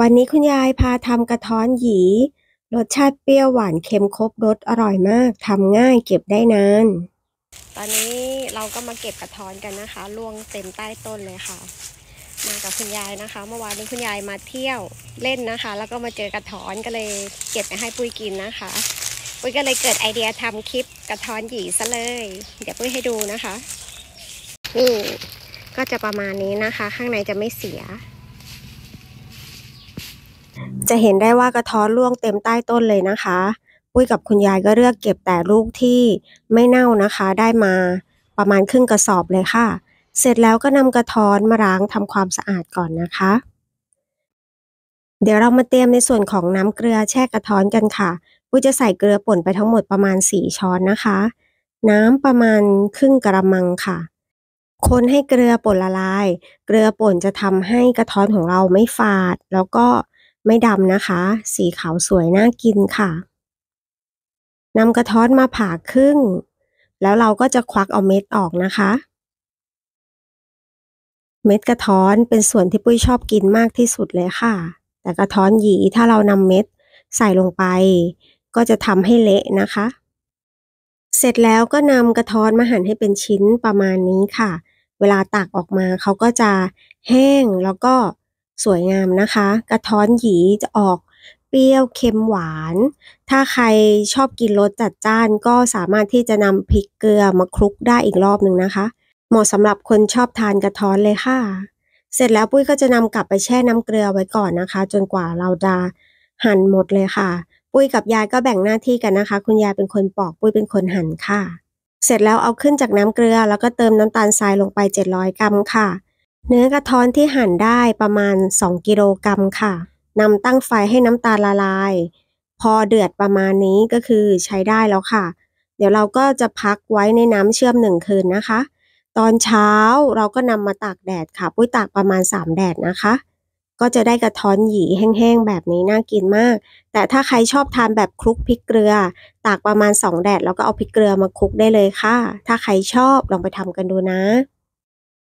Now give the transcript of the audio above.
วันนี้คุณยายพาทำกระท้อนหยีรสชาติเปรี้ยวหวานเค็มครบรสอร่อยมากทำง่ายเก็บได้นานตอนนี้เราก็มาเก็บกระท้อนกันนะคะลวงเต็มใต้ต้นเลยค่ะ มากับคุณยายนะคะเมื่อวานนี้คุณยายมาเที่ยวเล่นนะคะ แล้วก็มาเจอกระท้อนก็เลย เก็บไปให้ปุ้ยกินนะคะปุ้ยก็เลยเกิดไอเดียทำคลิปกระท้อนหยีซะเลยเดี๋ยวปุ้ยให้ดูนะคะนี่ก็จะประมาณนี้นะคะ ข้างในจะไม่เสียจะเห็นได้ว่ากระท้อนร่วงเต็มใต้ต้นเลยนะคะปุ้ยกับคุณยายก็เลือกเก็บแต่ลูกที่ไม่เน่านะคะได้มาประมาณครึ่งกระสอบเลยค่ะ เสร็จแล้วก็นำกระท้อนมาล้างทำความสะอาดก่อนนะคะ เดี๋ยวเรามาเตรียมในส่วนของน้ำเกลือแช่กระท้อนกันค่ะปุ้ยจะใส่เกลือป่นไปทั้งหมดประมาณ 4 ช้อนนะคะ น้ำประมาณครึ่งกระมังค่ะ คนให้เกลือป่นละลาย เกลือป่นจะทำให้กระท้อนของเราไม่ฝาด แล้วก็ไม่ดำนะคะ สีขาวสวย น่ากินค่ะ นำกระท้อนมาผ่าครึ่ง แล้วเราก็จะควักเอาเม็ดออกนะคะ เม็ดกระท้อนเป็นส่วนที่ปุ้ยชอบกินมากที่สุดเลยค่ะ แต่กระท้อนหยีถ้าเรานำเม็ดใส่ลงไป ก็จะทำให้เละนะคะ เสร็จแล้วก็นำกระท้อนมาหั่นให้เป็นชิ้นประมาณนี้ค่ะ เวลาตักออกมาเขาก็จะแห้งแล้วก็สวยงามนะคะ กระท้อนหยีจะออกเปรี้ยวเค็มหวาน ถ้าใครชอบกินรสจัดจ้านก็สามารถที่จะนำพริกเกลือมาคลุกได้อีกรอบหนึ่งนะคะ เหมาะสำหรับคนชอบทานกระท้อนเลยค่ะ เสร็จแล้วปุ้ยก็จะนำกลับไปแช่น้ำเกลือไว้ก่อนนะคะ จนกว่าเราจะหั่นหมดเลยค่ะ ปุ้ยกับยายก็แบ่งหน้าที่กันนะคะ คุณยายเป็นคนปอกปุ้ยเป็นคนหั่นค่ะ เสร็จแล้วเอาขึ้นจากน้ำเกลือ แล้วก็เติมน้ำตาลทรายลงไป700กรัมค่ะเนื้อกระท้อนที่หั่นได้ประมาณ 2 กิโลกรัมค่ะนำตั้งไฟให้น้ำตาลละลาย พอเดือดประมาณนี้ก็คือใช้ได้แล้วค่ะ เดี๋ยวเราก็จะพักไว้ในน้ำเชื่อมหนึ่งคืนนะคะ ตอนเช้าเราก็นำมาตากแดดค่ะปุ้ยตากประมาณ 3 แดดนะคะ ก็จะได้กระท้อนหยีแห้งๆแบบนี้น่ากินมาก แต่ถ้าใครชอบทานแบบคลุกพริกเกลือ ตากประมาณ 2 แดดแล้วก็เอาพริกเกลือมาคลุกได้เลยค่ะ ถ้าใครชอบลองไปทำกันดูนะ